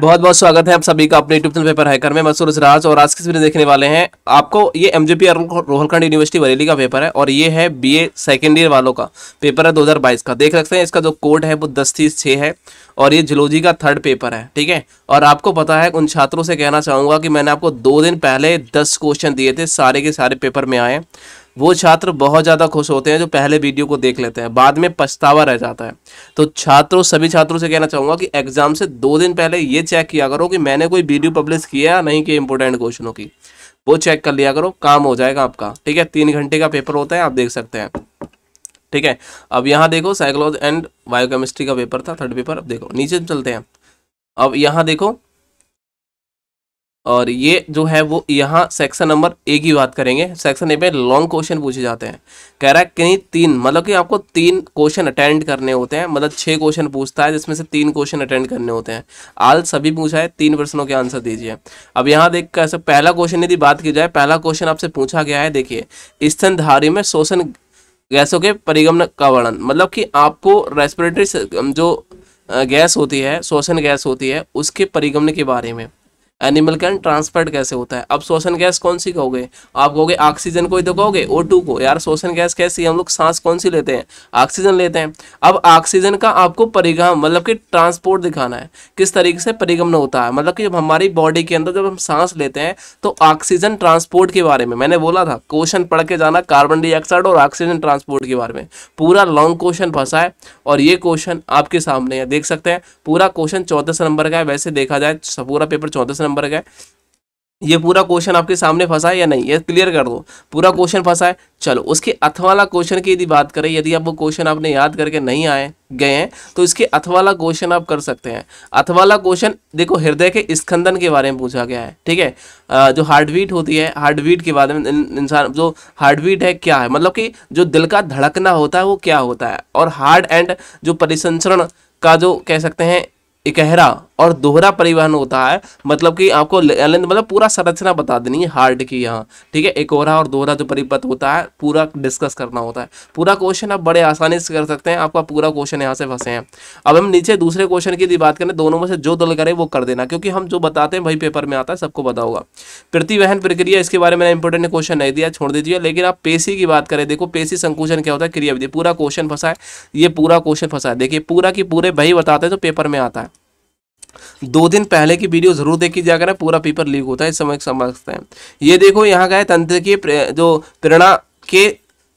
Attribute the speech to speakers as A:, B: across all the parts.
A: बहुत बहुत स्वागत है आप सभी का अपने यूट्यूब चैनल पेपर हैकर में मसूर राज और आज किस वीडियो देखने वाले हैं आपको ये M J P Rohilkhand university Bareilly का पेपर है और ये है बीए सेकेंड ईयर वालों का पेपर है 2022 का देख सकते हैं इसका जो कोड है वो दस तीस छः है और ये जुलोजी का थर्ड पेपर है ठीक है और आपको पता है उन छात्रों से कहना चाहूँगा कि मैंने आपको दो दिन पहले दस क्वेश्चन दिए थे सारे के सारे पेपर में आए वो छात्र बहुत ज़्यादा खुश होते हैं जो पहले वीडियो को देख लेते हैं बाद में पछतावा रह जाता है तो छात्रों सभी छात्रों से कहना चाहूँगा कि एग्ज़ाम से दो दिन पहले ये चेक किया करो कि मैंने कोई वीडियो पब्लिश किया या नहीं किया इंपोर्टेंट क्वेश्चनों की वो चेक कर लिया करो काम हो जाएगा आपका ठीक है तीन घंटे का पेपर होता है आप देख सकते हैं ठीक है अब यहाँ देखो साइकोलॉजी एंड बायोकेमिस्ट्री का पेपर था थर्ड पेपर अब देखो नीचे चलते हैं अब यहाँ देखो और ये जो है वो यहाँ सेक्शन नंबर ए की बात करेंगे सेक्शन ए में लॉन्ग क्वेश्चन पूछे जाते हैं कह रहा है कि नहीं तीन मतलब कि आपको तीन क्वेश्चन अटेंड करने होते हैं मतलब छः क्वेश्चन पूछता है जिसमें से तीन क्वेश्चन अटेंड करने होते हैं आल सभी पूछा है तीन प्रश्नों के आंसर दीजिए अब यहाँ देख कर पहला क्वेश्चन यदि बात की जाए पहला क्वेश्चन आपसे पूछा गया है देखिए स्तनधारी में शोषण गैसों के परिगमन का वर्णन मतलब कि आपको रेस्पिरेटरी जो गैस होती है शोषण गैस होती है उसके परिगमन के बारे में एनिमल कैन ट्रांसफर्ड कैसे होता है अब शोषण गैस कौन सी कहोगे आप कहोगे ऑक्सीजन को ही तो कहोगे ओ टू को यार शोषण गैस कैसी है हम लोग सांस कौन सी लेते हैं ऑक्सीजन लेते हैं अब ऑक्सीजन का आपको परिगम मतलब कि ट्रांसपोर्ट दिखाना है किस तरीके से परिगमन होता है मतलब कि जब हमारी बॉडी के अंदर जब हम सांस लेते हैं तो ऑक्सीजन ट्रांसपोर्ट के बारे में मैंने बोला था क्वेश्चन पढ़ के जाना कार्बन डाइऑक्साइड और ऑक्सीजन ट्रांसपोर्ट के बारे में पूरा लॉन्ग क्वेश्चन फंसा है और ये क्वेश्चन आपके सामने है देख सकते हैं पूरा क्वेश्चन चौंतीस नंबर का है वैसे देखा जाए पूरा पेपर चौदह नंबर का ये पूरा क्वेश्चन आपके सामने फंसा है या नहीं ये क्लियर कर दो पूरा क्वेश्चन फंसा है चलो उसके अथवाला क्वेश्चन की यदि बात करें यदि आप वो क्वेश्चन आपने याद करके नहीं आए गए हैं तो इसके अथवाला क्वेश्चन आप कर सकते हैं अथवाला क्वेश्चन देखो हृदय के स्खंदन के बारे में पूछा गया है ठीक है जो हार्ट बीट होती है हार्ट बीट के बारे में इंसान जो हार्ट बीट है क्या है मतलब कि जो दिल का धड़कना होता है वो क्या होता है और हार्ट एंड जो परिसंचरण का जो कह सकते हैं इकहरा और दोहरा परिवहन होता है मतलब कि आपको मतलब पूरा संरचना बता देनी है हार्ट की यहाँ ठीक है एकोहरा और दोहरा जो परिपथ होता है पूरा डिस्कस करना होता है पूरा क्वेश्चन आप बड़े आसानी से कर सकते हैं आपका पूरा क्वेश्चन यहाँ से फंसे हैं अब हम नीचे दूसरे क्वेश्चन की यदि बात करें दोनों में से जो दल करें वो कर देना क्योंकि हम जो बताते हैं वही पेपर में आता है सबको पता होगा प्रतिवहन प्रक्रिया इसके बारे में इंपॉर्टेंट क्वेश्चन नहीं दिया छोड़ दीजिए लेकिन आप पेशी की बात करें देखो पेशी संकुचन क्या होता है क्रिया विधि पूरा क्वेश्चन फंसा है ये पूरा क्वेश्चन फंसा है देखिए पूरा की पूरे वही बताते हैं तो पेपर में आता है दो दिन पहले की वीडियो जरूर देखी जाकर ना पूरा पेपर लीक होता है इस समय समझते हैं ये देखो यहाँ का है तंत्र की जो प्रेरणा के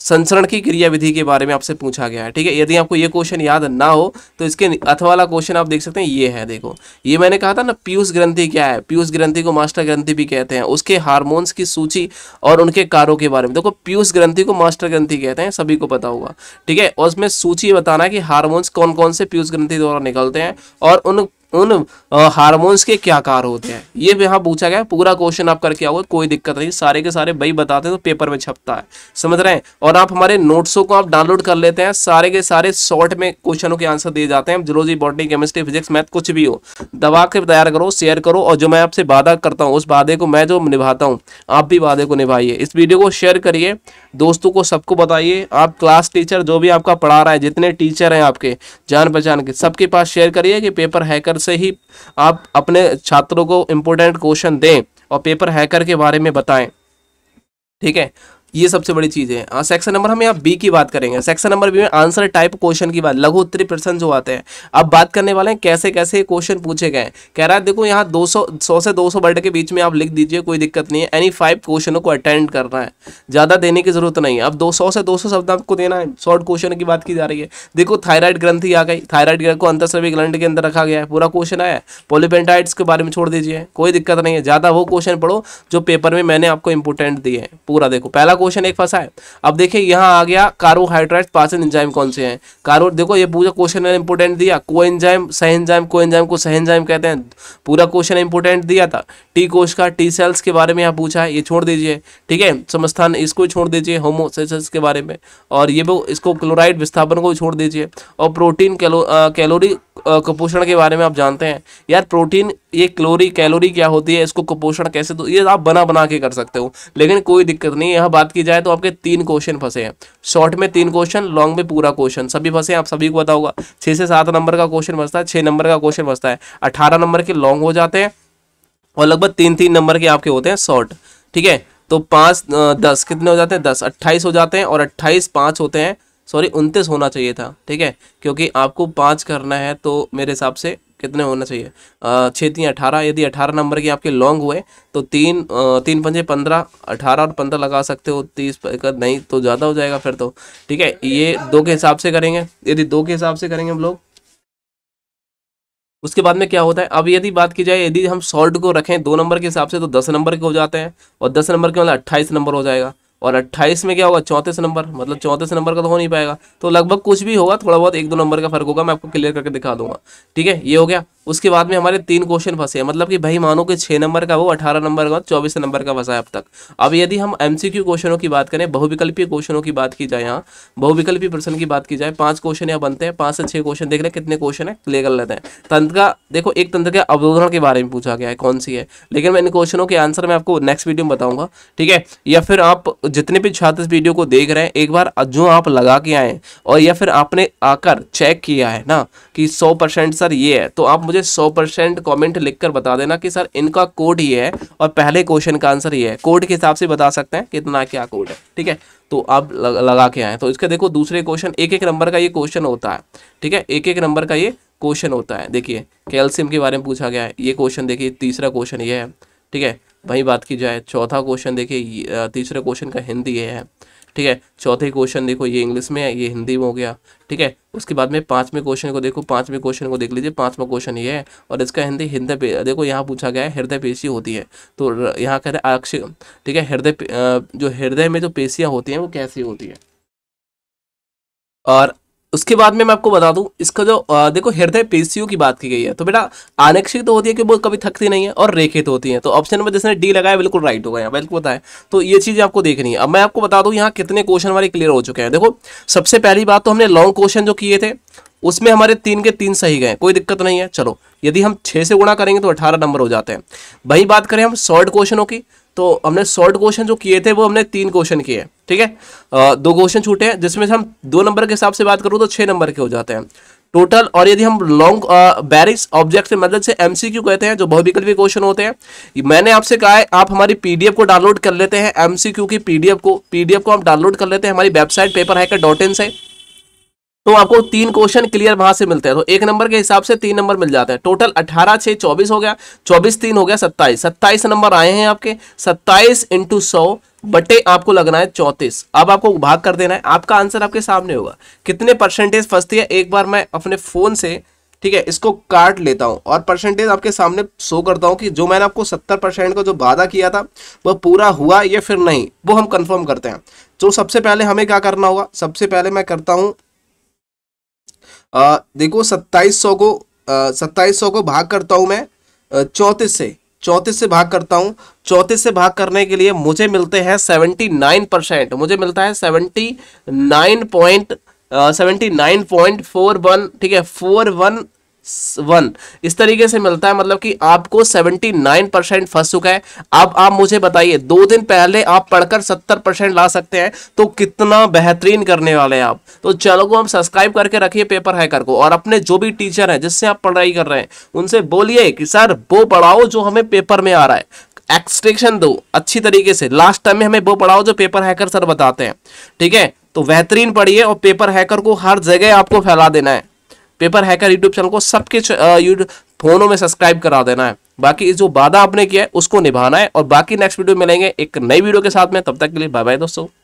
A: संसरण की विधि के बारे में आपसे पूछा गया है ठीक है यदि आपको ये क्वेश्चन याद ना हो तो इसके अथ वाला क्वेश्चन आप देख सकते हैं ये है देखो ये मैंने कहा था ना पीयूष ग्रंथि क्या है पीयूष ग्रंथि को मास्टर ग्रंथि भी कहते हैं उसके हार्मोन्स की सूची और उनके कारों के बारे में देखो पीयूष ग्रंथि को मास्टर ग्रंथि कहते हैं सभी को पता होगा ठीक है उसमें सूची बताना है कि हारमोन्स कौन कौन से पीयूष ग्रंथि द्वारा निकलते हैं और उन उन हार्मोन्स के क्या कार होते हैं ये भी यहाँ पूछा गया पूरा क्वेश्चन आप करके आओगे कोई दिक्कत नहीं सारे के सारे भाई बताते हैं तो पेपर में छपता है समझ रहे हैं और आप हमारे नोट्सों को आप डाउनलोड कर लेते हैं सारे के सारे शॉर्ट में क्वेश्चनों के आंसर दिए जाते हैं zoology botany chemistry physics math कुछ भी हो दबा के तैयार करो शेयर करो और जो मैं आपसे वादा करता हूँ उस वादे को मैं जो निभाता हूँ आप भी वादे को निभाइए इस वीडियो को शेयर करिए दोस्तों को सबको बताइए आप क्लास टीचर जो भी आपका पढ़ा रहा है जितने टीचर हैं आपके जान पहचान के सबके पास शेयर करिए कि पेपर हैकर से ही आप अपने छात्रों को इम्पोर्टेंट क्वेश्चन दें और पेपर हैकर के बारे में बताएं ठीक है ये सबसे बड़ी चीज़ है सेक्शन नंबर हम यहाँ बी की बात करेंगे सेक्शन नंबर बी में आंसर टाइप क्वेश्चन की बात लघु उत्तरी प्रश्न जो आते हैं अब बात करने वाले हैं कैसे कैसे क्वेश्चन पूछे गए कह रहा है देखो यहाँ 200 सौ से 200 वर्ड के बीच में आप लिख दीजिए कोई दिक्कत नहीं है एनी फाइव क्वेश्चनों को अटेंड करना है ज़्यादा देने की जरूरत नहीं है अब दो से दो शब्द आपको देना है शॉर्ट क्वेश्चन की बात की जा रही है देखो थायराइड ग्रंथ आ गई थायराइड ग्रंथ को अंतरसर्वी ग्रंथ के अंदर रखा गया है पूरा क्वेश्चन आया पोलिपेंटाइट्स के बारे में छोड़ दीजिए कोई दिक्कत नहीं है ज़्यादा वो क्वेश्चन पढ़ो जो पेपर में मैंने आपको इंपोर्टेंट दिए पूरा देखो पहला क्वेश्चन एक फंसा है अब देखिए यहाँ आ गया कार्बोहाइड्रेट पाचन इंजाइम कौन से हैं कार्बो देखो ये पूरा क्वेश्चन इंपोर्टेंट दिया को एंजाइम सह एंजाइम को एंजाइम को सह एंजाइम कहते हैं पूरा क्वेश्चन इंपोर्टेंट दिया था टी कोश का टी सेल्स के बारे में यहाँ पूछा है ये छोड़ दीजिए ठीक है समस्थान इसको छोड़ दीजिए होमोसेसल्स के बारे में और ये इसको क्लोराइड विस्थापन को छोड़ दीजिए और प्रोटीन कैलोरी कुपोषण के बारे में आप जानते हैं यार प्रोटीन ये क्लोरी कैलोरी क्या होती है इसको कुपोषण कैसे तो ये आप बना बना के कर सकते हो लेकिन कोई दिक्कत नहीं यहाँ बात की जाए तो आपके तीन क्वेश्चन फंसे हैं शॉर्ट में तीन क्वेश्चन लॉन्ग में पूरा क्वेश्चन सभी फंसे हैं आप सभी को पता होगा छः से सात नंबर का क्वेश्चन फंसता है छः नंबर का क्वेश्चन फंसता है अठारह नंबर के लॉन्ग हो जाते हैं और लगभग तीन तीन नंबर के आपके होते हैं शॉर्ट ठीक है तो पाँच दस कितने हो जाते हैं दस अट्ठाईस हो जाते हैं और अट्ठाईस पाँच होते हैं सॉरी उनतीस होना चाहिए था ठीक है क्योंकि आपको पाँच करना है तो मेरे हिसाब से कितने होना चाहिए छः तीन अठारह यदि अठारह नंबर के आपके लॉन्ग हुए तो तीन तीन पंजे पंद्रह अठारह और पंद्रह लगा सकते हो तीस का नहीं तो ज़्यादा हो जाएगा फिर तो ठीक है ये दो के हिसाब से करेंगे यदि दो के हिसाब से करेंगे हम लोग उसके बाद में क्या होता है अब यदि बात की जाए यदि हम सॉल्ट को रखें दो नंबर के हिसाब से तो दस नंबर के हो जाते हैं और दस नंबर के मतलब अट्ठाईस नंबर हो जाएगा और 28 में क्या होगा चौंतीस नंबर मतलब चौंतीस नंबर का तो हो नहीं पाएगा तो लगभग कुछ भी होगा थोड़ा बहुत एक दो नंबर का फर्क होगा मैं आपको क्लियर करके दिखा दूंगा ठीक है ये हो गया उसके बाद में हमारे तीन क्वेश्चन फंसे हैं मतलब कि भाई मानो कि छः नंबर का वो अठारह नंबर का चौबीस नंबर का फंसा है अब तक अब यदि हम एमसीक्यू क्वेश्चनों की बात करें बहुविकल्पीय क्वेश्चनों की बात की जाए यहाँ बहुविकल्पीय प्रश्न की बात की जाए पांच क्वेश्चन यहाँ बनते हैं पाँच से छः क्वेश्चन देख रहे हैं कितने क्वेश्चन है क्लियर कर लेते हैं तंत्र का देखो एक तंत्र के अवरोधन के बारे में पूछा गया है कौन सी है लेकिन मैं इन क्वेश्चनों के आंसर मैं आपको नेक्स्ट वीडियो में बताऊंगा ठीक है या फिर आप जितने भी छात्र इस वीडियो को देख रहे हैं एक बार जो आप लगा के आए और या फिर आपने आकर चेक किया है ना कि सौ परसेंट सर ये है तो आप मुझे 100 परसेंट कॉमेंट लिख कर बता देना कि सर इनका कोड ये है और पहले क्वेश्चन का आंसर ये है कोड के हिसाब से बता सकते हैं कितना क्या कोड है ठीक है तो आप लगा के आए तो इसके देखो दूसरे क्वेश्चन एक एक नंबर का ये क्वेश्चन होता है ठीक है एक एक नंबर का ये क्वेश्चन होता है देखिए कैल्शियम के बारे में पूछा गया है ये क्वेश्चन देखिए तीसरा क्वेश्चन ये है ठीक है वही बात की जाए चौथा क्वेश्चन देखिए तीसरे क्वेश्चन का हिंदी ये है ठीक है चौथे क्वेश्चन देखो ये इंग्लिश में है ये हिंदी में हो गया ठीक है उसके बाद में पांचवें क्वेश्चन को देखो पाँचवें क्वेश्चन को देख लीजिए पाँचवा क्वेश्चन ये है और इसका हिंदी हृदय देखो यहाँ पूछा गया है हृदय पेशी होती है तो यहाँ कह रहे अक्ष ठीक है हृदय जो हृदय में जो पेशियाँ होती हैं वो कैसी होती है और उसके बाद में मैं आपको बता दूं इसका जो आ, देखो हृदय पेशियों की बात की गई है तो बेटा आनक्षित तो होती है कि वो कभी थकती नहीं है और रेखित तो होती है तो ऑप्शन नंबर जिसने डी लगाया बिल्कुल राइट हो गया बिल्कुल बताया तो ये चीज़ आपको देखनी है अब मैं आपको बता दूं यहाँ कितने क्वेश्चन हमारे क्लियर हो चुके हैं देखो सबसे पहली बात तो हमने लॉन्ग क्वेश्चन जो किए थे उसमें हमारे तीन के तीन सही गए कोई दिक्कत नहीं है चलो यदि हम छह से गुणा करेंगे तो अठारह नंबर हो जाते हैं वही बात करें हम शॉर्ट क्वेश्चनों की तो हमने शॉर्ट क्वेश्चन जो किए थे वो हमने तीन क्वेश्चन किए ठीक है दो क्वेश्चन छूटे हैं जिसमें से हम दो नंबर के हिसाब से बात करूँ तो छः नंबर के हो जाते हैं टोटल और यदि हम लॉन्ग बैरिक्स ऑब्जेक्ट की मदद से एमसीक्यू कहते हैं जो बहुविकल्पी क्वेश्चन होते हैं मैंने आपसे कहा है आप हमारी पीडीएफ को डाउनलोड कर लेते हैं एमसीक्यू की पीडीएफ को पीडीएफ को आप डाउनलोड कर लेते हैं हमारी वेबसाइट पेपर है डॉट इन से तो आपको तीन क्वेश्चन क्लियर वहां से मिलते हैं तो एक नंबर के हिसाब से तीन नंबर मिल जाते हैं टोटल अठारह छह चौबीस हो गया चौबीस तीन हो गया सत्ताईस सत्ताईस नंबर आए हैं आपके सत्ताईस इंटू सौ बटे आपको लगना है चौतीस अब आपको भाग कर देना है आपका आंसर आपके सामने होगा कितने परसेंटेज फंसती है एक बार मैं अपने फ़ोन से ठीक है इसको काट लेता हूँ और परसेंटेज आपके सामने शो करता हूँ कि जो मैंने आपको सत्तर परसेंट का जो वादा किया था वो पूरा हुआ या फिर नहीं वो हम कंफर्म करते हैं तो सबसे पहले हमें क्या करना होगा सबसे पहले मैं करता हूँ आ, देखो सत्ताईस सौ को सत्ताईस सौ को भाग करता हूँ मैं चौंतीस से चौंतीस से भाग करता हूँ चौंतीस से भाग करने के लिए मुझे मिलते हैं सेवेंटी नाइन परसेंट मुझे मिलता है seventy nine point seventy nine point four one ठीक है फोर वन वन इस तरीके से मिलता है मतलब कि आपको सेवेंटी नाइन परसेंट फंस चुका है अब आप मुझे बताइए दो दिन पहले आप पढ़कर सत्तर परसेंट ला सकते हैं तो कितना बेहतरीन करने वाले हैं आप तो चलो को हम सब्सक्राइब करके रखिए पेपर हैकर को और अपने जो भी टीचर हैं जिससे आप पढ़ाई कर रहे हैं उनसे बोलिए कि सर वो पढ़ाओ जो हमें पेपर में आ रहा है एक्सट्रेक्शन दो अच्छी तरीके से लास्ट टाइम में हमें वो पढ़ाओ जो पेपर हैकर सर बताते हैं ठीक है तो बेहतरीन पढ़िए और पेपर हैकर को हर जगह आपको फैला देना है पेपर हैकर यूट्यूब चैनल को सबके फोनों में सब्सक्राइब करा देना है बाकी जो वादा आपने किया है उसको निभाना है और बाकी नेक्स्ट वीडियो मिलेंगे एक नई वीडियो के साथ में तब तक के लिए बाय बाय दोस्तों